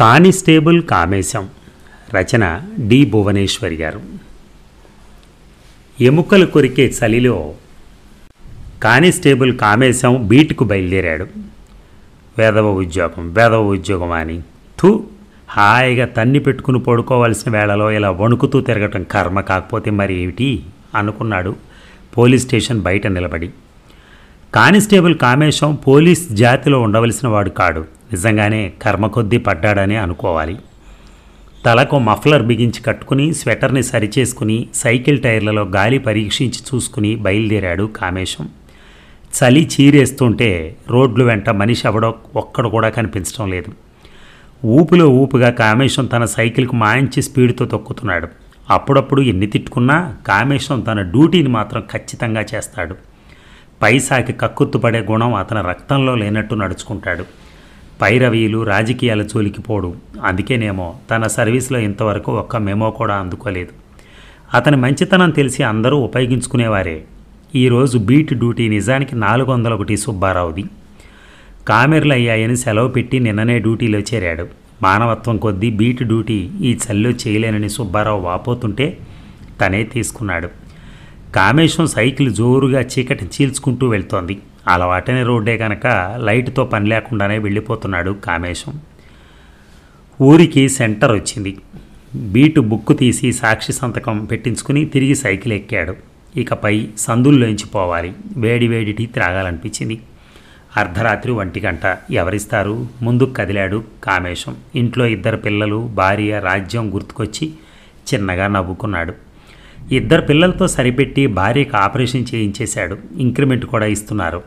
constable Kamesham రచన D Bhuvaneswari గారు ఎముకలు కొరికే చలిలో కానిస్టేబుల్ కామేశం బీటుకు బయలుదేరాడు వేదవ ఉద్యోగం వేదవ ఉద్యోగం అని థూ హాయిగా తన్ని పెట్టుకుని పడుకోవాల్సిన వేళలో ఇలా వణుకుతూ తిరగటం కర్మ కాకపోతే మరి ఏమిటి అనుకున్నాడు పోలీస్ స్టేషన్ బయట నిలబడి కానిస్టేబుల్ కామేశం పోలీస్ జాతిలో ఉండవలసిన వాడు కాడు నిజంగానే కర్మ కొద్దీ పడ్డాడని అనుకోవాలి తలకు మఫ్లర్ బిగించి కట్టుకుని స్వెటర్ని సరిచేసుకుని సైకిల్ టైర్లలో గాలి పరీక్షించి చూసుకుని బయలుదేరాడు కామేశం చలి చీరేస్తుంటే రోడ్లు వెంట మనిషి అవడో ఒక్కడు కూడా కనిపించడం లేదు ఊపిలో ఊపుగా కామేశం తన సైకిల్కు మాయించి స్పీడ్తో తొక్కుతున్నాడు అప్పుడప్పుడు ఎన్ని తిట్టుకున్నా కామేశం తన డ్యూటీని మాత్రం ఖచ్చితంగా చేస్తాడు పైసాకి కక్కుత్తుపడే గుణం అతని రక్తంలో లేనట్టు నడుచుకుంటాడు పైరవీలు రాజకీయాలు చోలికిపోడు అందుకేనేమో తన సర్వీస్లో ఇంతవరకు ఒక్క మెమో కూడా అందుకోలేదు అతని మంచితనం తెలిసి అందరూ ఉపయోగించుకునేవారే ఈరోజు బీట్ డ్యూటీ నిజానికి నాలుగు వందల ఒకటి సుబ్బారావుది కామెర్లు అయ్యాయని సెలవు పెట్టి నిన్ననే డ్యూటీలో చేరాడు మానవత్వం కొద్దీ బీటు డ్యూటీ ఈ చల్లు చేయలేనని సుబ్బారావు వాపోతుంటే తనే తీసుకున్నాడు కామేశ్వరం సైకిల్ జోరుగా చీకటి చీల్చుకుంటూ వెళ్తోంది అలవాటనే రోడ్డే కనుక లైట్తో పని లేకుండానే వెళ్ళిపోతున్నాడు కామేశం ఊరికి సెంటర్ వచ్చింది బీటు బుక్కు తీసి సాక్షి సంతకం పెట్టించుకుని తిరిగి సైకిల్ ఎక్కాడు ఇకపై సందుల్లోంచి పోవాలి వేడి వేడి టీ త్రాగాలనిపించింది అర్ధరాత్రి ఒంటి గంట ఎవరిస్తారు ముందుకు కదిలాడు కామేశం ఇంట్లో ఇద్దరు పిల్లలు భార్య రాజ్యం గుర్తుకొచ్చి చిన్నగా నవ్వుకున్నాడు ఇద్దరు పిల్లలతో సరిపెట్టి భార్యకు ఆపరేషన్ చేయించేశాడు ఇంక్రిమెంట్ కూడా ఇస్తున్నారు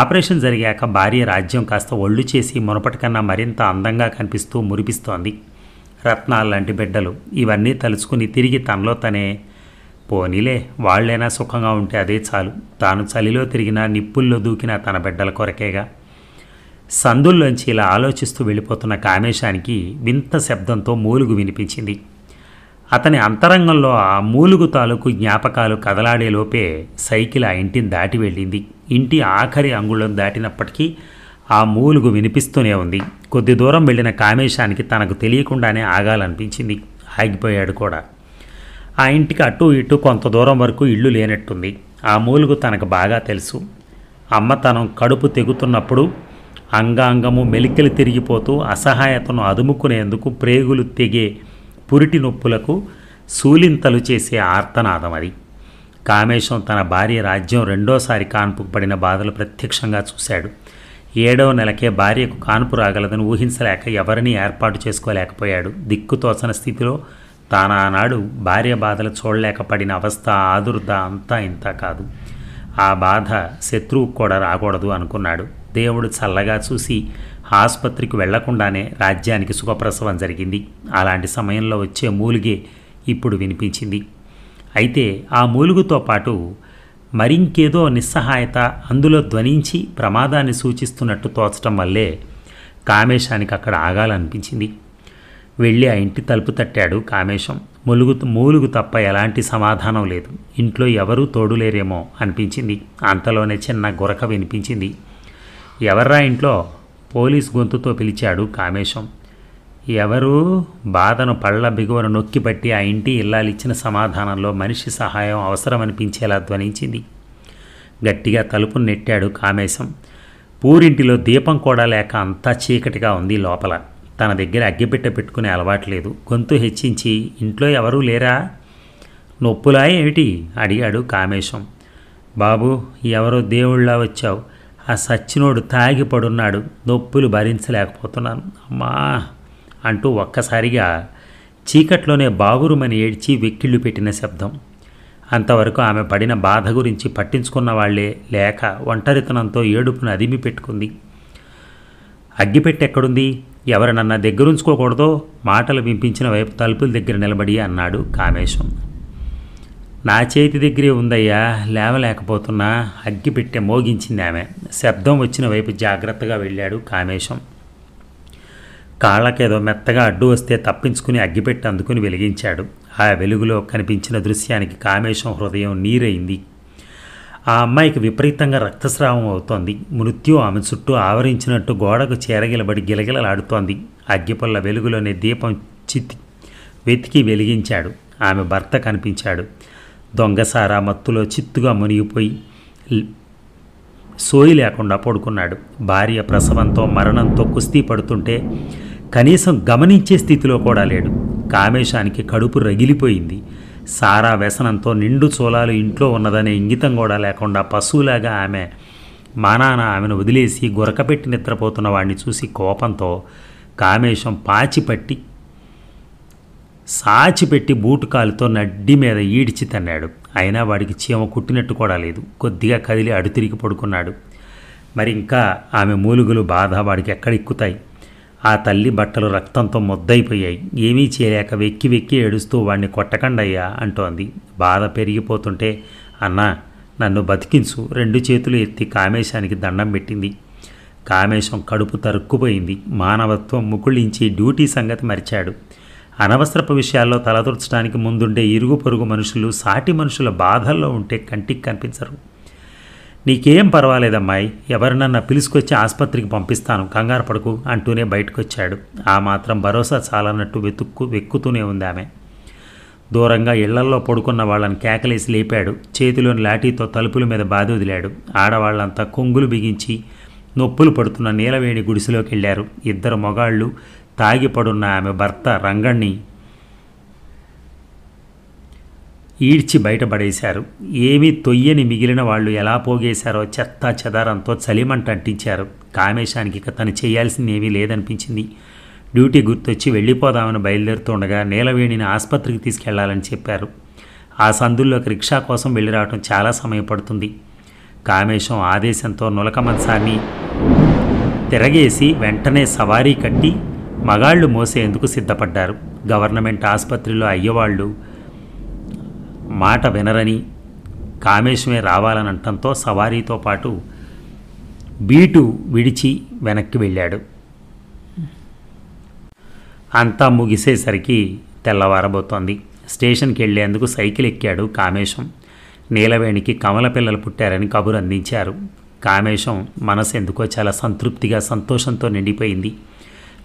ఆపరేషన్ జరిగాక భార్య రాజ్యం కాస్త ఒళ్ళు చేసి మునపటికన్నా మరింత అందంగా కనిపిస్తూ మురిపిస్తోంది రత్నాలు లాంటి బిడ్డలు ఇవన్నీ తలుచుకుని తిరిగి తనలో తనే పోనీలే వాళ్ళైనా సుఖంగా ఉంటే అదే చాలు తాను చలిలో తిరిగినా నిప్పుల్లో దూకిన తన బిడ్డల కొరకేగా సందుల్లోంచి ఇలా ఆలోచిస్తూ వెళ్ళిపోతున్న కామేశానికి వింత శబ్దంతో మూలుగు వినిపించింది అతని అంతరంగంలో ఆ మూలుగు తాలూకు జ్ఞాపకాలు కదలాడేలోపే సైకిల్ ఆ ఇంటిని దాటి వెళ్ళింది ఇంటి ఆఖరి అంగుళం దాటినప్పటికీ ఆ మూలుగు వినిపిస్తూనే ఉంది కొద్ది దూరం వెళ్ళిన కామేశానికి తనకు తెలియకుండానే ఆగాలనిపించింది ఆగిపోయాడు కూడా ఆ ఇంటికి అటు ఇటు కొంత దూరం వరకు ఇల్లు లేనట్టుంది ఆ మూలుగు తనకు బాగా తెలుసు అమ్మ తనం కడుపు తెగుతున్నప్పుడు అంగాంగము మెలికలు తిరిగిపోతూ అసహాయతను అదుముకునేందుకు ప్రేగులు తెగే పురిటి నొప్పులకు సూలింతలు చేసే ఆర్తనాదం అది కామేశం తన భార్య రాజ్యం రెండోసారి కాన్పుకు పడిన బాధలు ప్రత్యక్షంగా చూశాడు ఏడవ నెలకే భార్యకు కాన్పు రాగలదని ఊహించలేక ఎవరిని ఏర్పాటు చేసుకోలేకపోయాడు దిక్కుతోచన స్థితిలో తానానాడు భార్య బాధలు చూడలేకపడిన అవస్థ ఆదుర్ద అంతా ఇంత కాదు ఆ బాధ శత్రువుకు కూడా రాకూడదు అనుకున్నాడు దేవుడు చల్లగా చూసి ఆసుపత్రికి వెళ్లకుండానే రాజ్యానికి సుఖప్రసవం జరిగింది అలాంటి సమయంలో వచ్చే మూలిగే ఇప్పుడు వినిపించింది అయితే ఆ మూలుగుతో పాటు మరింకేదో నిస్సహాయత అందులో ధ్వనించి ప్రమాదాన్ని సూచిస్తున్నట్టు తోచటం వల్లే కామేశానికి అక్కడ ఆగాలనిపించింది వెళ్ళి ఆ ఇంటి తలుపు తట్టాడు కామేశం ములుగు మూలుగు తప్ప ఎలాంటి సమాధానం లేదు ఇంట్లో ఎవరూ తోడులేరేమో అనిపించింది అంతలోనే చిన్న గురక వినిపించింది ఎవర్రా ఇంట్లో పోలీస్ గొంతుతో పిలిచాడు కామేశం ఎవరు బాధను పళ్ళ బిగువను నొక్కిపట్టి ఆ ఇంటి ఇల్లాలిచ్చిన సమాధానంలో మనిషి సహాయం అవసరమనిపించేలా ధ్వనించింది గట్టిగా తలుపును నెట్టాడు కామేశం పూరింటిలో దీపం కూడా లేక అంతా చీకటిగా ఉంది లోపల తన దగ్గర అగ్గిపెట్ట పెట్టుకునే అలవాట్లేదు గొంతు హెచ్చించి ఇంట్లో ఎవరూ లేరా నొప్పులా ఏమిటి అడిగాడు కామేశం బాబు ఎవరో దేవుళ్ళ వచ్చావు ఆ సచ్చినోడు తాగి పడున్నాడు నొప్పులు భరించలేకపోతున్నాను అమ్మా అంటూ ఒక్కసారిగా చీకట్లోనే బాగురుమని ఏడ్చి వెక్కిళ్ళు పెట్టిన శబ్దం అంతవరకు ఆమె పడిన బాధ గురించి పట్టించుకున్న వాళ్లే లేక ఒంటరితనంతో ఏడుపును అదిమి పెట్టుకుంది అగ్గిపెట్టెక్కడుంది ఎవరినన్నా దగ్గరుంచుకోకూడదో మాటలు వినిపించిన వైపు తలుపుల దగ్గర నిలబడి అన్నాడు కామేశం నా చేతి దగ్గరే ఉందయ్యా లేవలేకపోతున్నా అగ్గిపెట్టె మోగించింది ఆమె శబ్దం వచ్చిన వైపు జాగ్రత్తగా వెళ్ళాడు కామేశం కాళ్ళకేదో మెత్తగా అడ్డు వస్తే తప్పించుకుని అగ్గిపెట్టి అందుకుని వెలిగించాడు ఆ వెలుగులో కనిపించిన దృశ్యానికి కామేశం హృదయం నీరైంది ఆ అమ్మాయికి విపరీతంగా రక్తస్రావం అవుతోంది మృత్యు ఆమె చుట్టూ ఆవరించినట్టు గోడకు చేరగిలబడి గిలగిలలాడుతోంది అగ్గిపల్ల వెలుగులోనే దీపం చిత్తి వెతికి వెలిగించాడు ఆమె భర్త కనిపించాడు దొంగసారా మత్తులో చిత్తుగా మునిగిపోయి సోయి లేకుండా పడుకున్నాడు భార్య ప్రసవంతో మరణంతో కుస్తీ పడుతుంటే కనీసం గమనించే స్థితిలో కూడా లేడు కామేశానికి కడుపు రగిలిపోయింది సారా వ్యసనంతో నిండు చూలాలు ఇంట్లో ఉన్నదనే ఇంగితం కూడా లేకుండా పశువులాగా ఆమె మానాన ఆమెను వదిలేసి గురకపెట్టి నిద్రపోతున్న వాడిని చూసి కోపంతో కామేశం పాచిపట్టి సాచిపెట్టి బూటు కాలుతో నడ్డి మీద ఈడ్చి తన్నాడు అయినా వాడికి చీమ కుట్టినట్టు కూడా లేదు కొద్దిగా కదిలి అడుతిరిగి పడుకున్నాడు మరి ఇంకా ఆమె మూలుగులు బాధ వాడికి ఎక్కడ ఎక్కుతాయి ఆ తల్లి బట్టలు రక్తంతో ముద్దయిపోయాయి ఏమీ చేయలేక వెక్కి వెక్కి ఏడుస్తూ వాణ్ణి కొట్టకండయ్యా అంటోంది బాధ పెరిగిపోతుంటే అన్నా నన్ను బతికించు రెండు చేతులు ఎత్తి కామేశానికి దండం పెట్టింది కామేశం కడుపు తరుక్కుపోయింది మానవత్వం ముకుళించి డ్యూటీ సంగతి మరిచాడు అనవసరపు విషయాల్లో తలదూర్చడానికి ముందుండే ఇరుగు పొరుగు మనుషులు సాటి మనుషుల బాధల్లో ఉంటే కంటికి కనిపించరు నీకేం పర్వాలేదమ్మాయి ఎవరినన్నా పిలుసుకొచ్చి ఆసుపత్రికి పంపిస్తాను కంగారు పడుకు అంటూనే బయటకొచ్చాడు ఆ మాత్రం భరోసా చాలన్నట్టు వెతుక్కు వెక్కుతూనే ఉంది ఆమె దూరంగా ఇళ్లల్లో పడుకున్న వాళ్ళని కేకలేసి లేపాడు చేతిలోని లాఠీతో తలుపుల మీద బాధ వదిలాడు ఆడవాళ్ళంతా కొంగులు బిగించి నొప్పులు పడుతున్న నీలవేణి గుడిసెలోకి వెళ్ళారు ఇద్దరు మొగాళ్ళు తాగిపడున్న ఆమె భర్త రంగణ్ణి ఈడ్చి బయటపడేశారు ఏమీ తొయ్యని మిగిలిన వాళ్ళు ఎలా పోగేశారో చెత్త చెదారంతో చలిమంట అంటించారు కామేశానికి ఇక తను చేయాల్సింది ఏమీ లేదనిపించింది డ్యూటీ గుర్తొచ్చి వెళ్ళిపోదామని బయలుదేరుతుండగా నీలవేణిని ఆసుపత్రికి తీసుకెళ్లాలని చెప్పారు ఆ సందుల్లోకి రిక్షా కోసం వెళ్ళి రావటం చాలా సమయం పడుతుంది కామేశం ఆదేశంతో నులక మంచాన్ని తిరగేసి వెంటనే సవారీ కట్టి మగాళ్లు మోసేందుకు సిద్ధపడ్డారు గవర్నమెంట్ ఆసుపత్రిలో అయ్యేవాళ్ళు మాట వినరని కామేశమే రావాలనటంతో సవారీతో పాటు బీటు విడిచి వెనక్కి వెళ్ళాడు అంతా ముగిసేసరికి తెల్లవారబోతోంది స్టేషన్కి వెళ్లేందుకు సైకిల్ ఎక్కాడు కామేశం నీలవేణికి కమల పిల్లలు పుట్టారని కబురు అందించారు కామేశం మనసు ఎందుకో చాలా సంతృప్తిగా సంతోషంతో నిండిపోయింది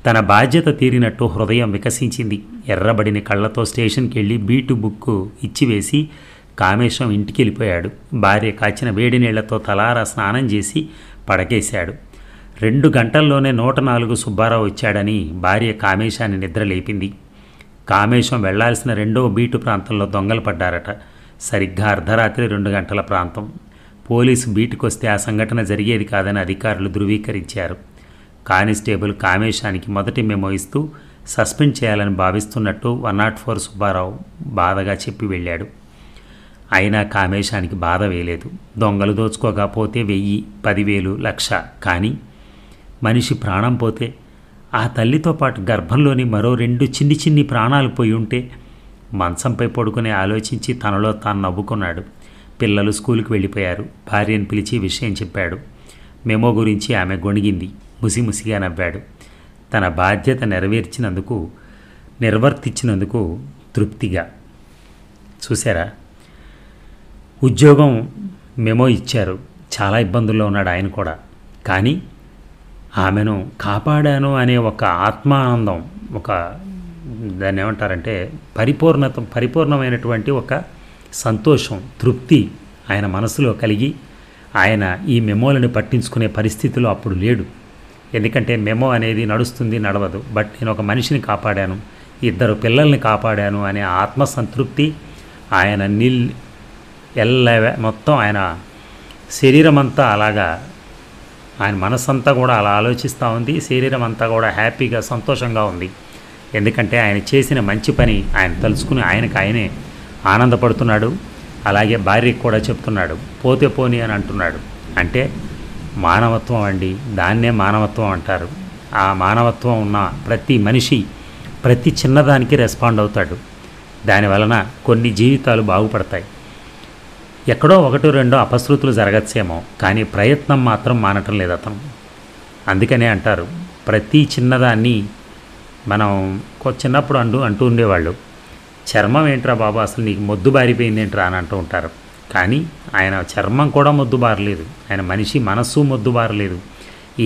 తన బాధ్యత తీరినట్టు హృదయం వికసించింది ఎర్రబడిన కళ్ళతో స్టేషన్కి వెళ్ళి బీటు బుక్కు ఇచ్చివేసి కామేశం ఇంటికి వెళ్ళిపోయాడు భార్య కాచిన వేడి నీళ్లతో తలారా స్నానం చేసి పడకేశాడు రెండు గంటల్లోనే నూట నాలుగు సుబ్బారావు వచ్చాడని భార్య కామేశాన్ని నిద్రలేపింది కామేశం వెళ్లాల్సిన రెండో బీటు ప్రాంతంలో దొంగలు పడ్డారట సరిగ్గా అర్ధరాత్రి రెండు గంటల ప్రాంతం పోలీసు బీటుకొస్తే ఆ సంఘటన జరిగేది కాదని అధికారులు ధృవీకరించారు కానిస్టేబుల్ కామేశానికి మొదటి మెమో ఇస్తూ సస్పెండ్ చేయాలని భావిస్తున్నట్టు వన్ నాట్ ఫోర్ సుబ్బారావు బాధగా చెప్పి వెళ్ళాడు అయినా కామేశానికి బాధ వేయలేదు దొంగలు దోచుకోకపోతే వెయ్యి పదివేలు లక్ష కానీ మనిషి ప్రాణం పోతే ఆ తల్లితో పాటు గర్భంలోని మరో రెండు చిన్ని చిన్ని ప్రాణాలు పోయి ఉంటే మంచంపై పడుకుని ఆలోచించి తనలో తాను నవ్వుకున్నాడు పిల్లలు స్కూల్కి వెళ్ళిపోయారు భార్యను పిలిచి విషయం చెప్పాడు మెమో గురించి ఆమె గొణిగింది ముసిముసిగా నవ్వాడు తన బాధ్యత నెరవేర్చినందుకు నిర్వర్తించినందుకు తృప్తిగా చూసారా ఉద్యోగం మెమో ఇచ్చారు చాలా ఇబ్బందుల్లో ఉన్నాడు ఆయన కూడా కానీ ఆమెను కాపాడాను అనే ఒక ఆత్మానందం ఒక దాన్ని ఏమంటారంటే పరిపూర్ణత పరిపూర్ణమైనటువంటి ఒక సంతోషం తృప్తి ఆయన మనసులో కలిగి ఆయన ఈ మెమోలను పట్టించుకునే పరిస్థితిలో అప్పుడు లేడు ఎందుకంటే మెమో అనేది నడుస్తుంది నడవదు బట్ నేను ఒక మనిషిని కాపాడాను ఇద్దరు పిల్లల్ని కాపాడాను అనే ఆత్మసంతృప్తి ఆయన నిల్ ఎల్ల మొత్తం ఆయన శరీరం అంతా అలాగా ఆయన మనసంతా కూడా అలా ఆలోచిస్తూ ఉంది శరీరం అంతా కూడా హ్యాపీగా సంతోషంగా ఉంది ఎందుకంటే ఆయన చేసిన మంచి పని ఆయన తలుచుకుని ఆయనకు ఆయనే ఆనందపడుతున్నాడు అలాగే భార్యకు కూడా చెప్తున్నాడు పోతే పోని అని అంటున్నాడు అంటే మానవత్వం అండి దాన్నే మానవత్వం అంటారు ఆ మానవత్వం ఉన్న ప్రతి మనిషి ప్రతి చిన్నదానికి రెస్పాండ్ అవుతాడు దానివలన కొన్ని జీవితాలు బాగుపడతాయి ఎక్కడో ఒకటో రెండో అపశృతులు జరగచ్చేమో కానీ ప్రయత్నం మాత్రం మానటం లేదు అతను అందుకనే అంటారు ప్రతి చిన్నదాన్ని మనం చిన్నప్పుడు అంటూ అంటూ ఉండేవాళ్ళు చర్మం ఏంట్రా బాబు అసలు నీకు మొద్దు బారిపోయింది ఏంట్రా అని అంటూ ఉంటారు కానీ ఆయన చర్మం కూడా మొద్దుబారలేదు ఆయన మనిషి మనస్సు మొద్దుబారలేదు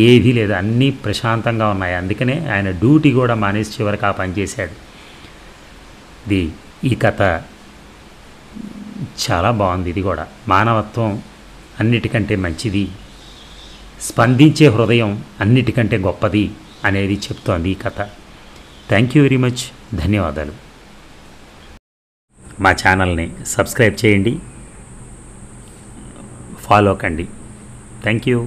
ఏదీ లేదు అన్నీ ప్రశాంతంగా ఉన్నాయి అందుకనే ఆయన డ్యూటీ కూడా మానేసి చివరికి ఆ పనిచేశాడు ఇది ఈ కథ చాలా బాగుంది ఇది కూడా మానవత్వం అన్నిటికంటే మంచిది స్పందించే హృదయం అన్నిటికంటే గొప్పది అనేది చెప్తోంది ఈ కథ థ్యాంక్ యూ వెరీ మచ్ ధన్యవాదాలు మా ఛానల్ని సబ్స్క్రైబ్ చేయండి ఫాలో కండి థ్యాంక్ యూ